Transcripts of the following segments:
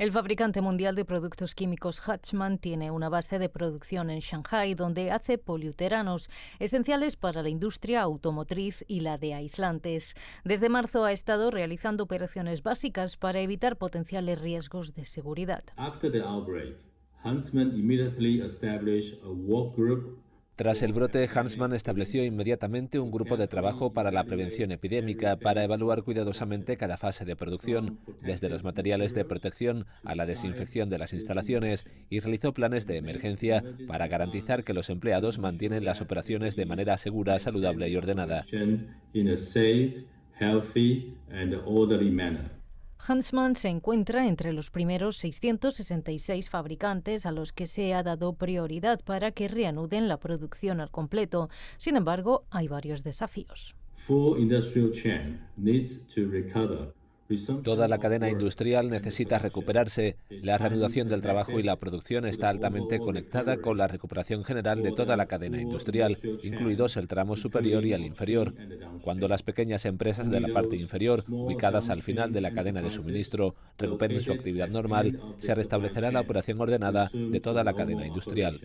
El fabricante mundial de productos químicos Hatchman tiene una base de producción en Shanghai donde hace poliuteranos esenciales para la industria automotriz y la de aislantes. Desde marzo ha estado realizando operaciones básicas para evitar potenciales riesgos de seguridad. After the outbreak, Huntsman immediately established a work group tras el brote, Hansman estableció inmediatamente un grupo de trabajo para la prevención epidémica para evaluar cuidadosamente cada fase de producción, desde los materiales de protección a la desinfección de las instalaciones, y realizó planes de emergencia para garantizar que los empleados mantienen las operaciones de manera segura, saludable y ordenada. Huntsman se encuentra entre los primeros 666 fabricantes a los que se ha dado prioridad para que reanuden la producción al completo. Sin embargo, hay varios desafíos. Toda la cadena industrial necesita recuperarse. La reanudación del trabajo y la producción está altamente conectada con la recuperación general de toda la cadena industrial, incluidos el tramo superior y el inferior. Cuando las pequeñas empresas de la parte inferior, ubicadas al final de la cadena de suministro, recuperen su actividad normal, se restablecerá la operación ordenada de toda la cadena industrial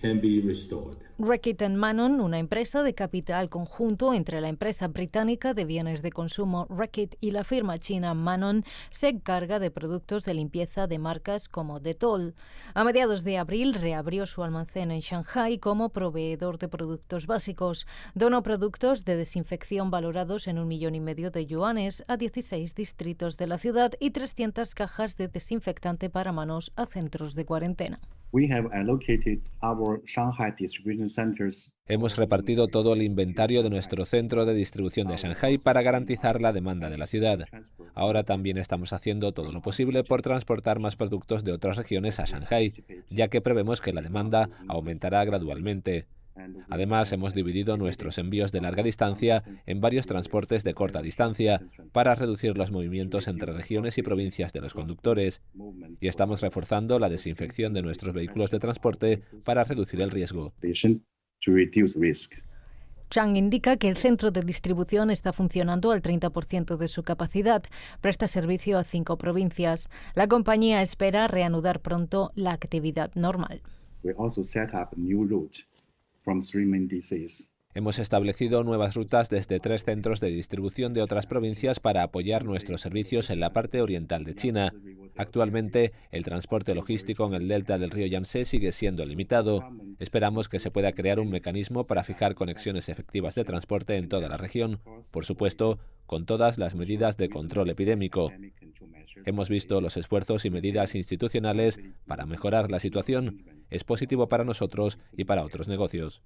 can be Reckitt Manon, una empresa de capital conjunto entre la empresa británica de bienes de consumo Reckitt y la firma china Manon, se encarga de productos de limpieza de marcas como Detol. A mediados de abril reabrió su almacén en Shanghái como proveedor de productos básicos. Donó productos de desinfección valorados en un millón y medio de yuanes a 16 distritos de la ciudad y 300 cajas de desinfectante para manos a centros de cuarentena. Hemos repartido todo el inventario de nuestro centro de distribución de Shanghai para garantizar la demanda de la ciudad. Ahora también estamos haciendo todo lo posible por transportar más productos de otras regiones a Shanghai, ya que prevemos que la demanda aumentará gradualmente. Además, hemos dividido nuestros envíos de larga distancia en varios transportes de corta distancia para reducir los movimientos entre regiones y provincias de los conductores y estamos reforzando la desinfección de nuestros vehículos de transporte para reducir el riesgo. Chang indica que el centro de distribución está funcionando al 30% de su capacidad. Presta servicio a cinco provincias. La compañía espera reanudar pronto la actividad normal. Hemos establecido nuevas rutas desde tres centros de distribución de otras provincias para apoyar nuestros servicios en la parte oriental de China. Actualmente, el transporte logístico en el delta del río Yangtze sigue siendo limitado. Esperamos que se pueda crear un mecanismo para fijar conexiones efectivas de transporte en toda la región, por supuesto, con todas las medidas de control epidémico. Hemos visto los esfuerzos y medidas institucionales para mejorar la situación es positivo para nosotros y para otros negocios.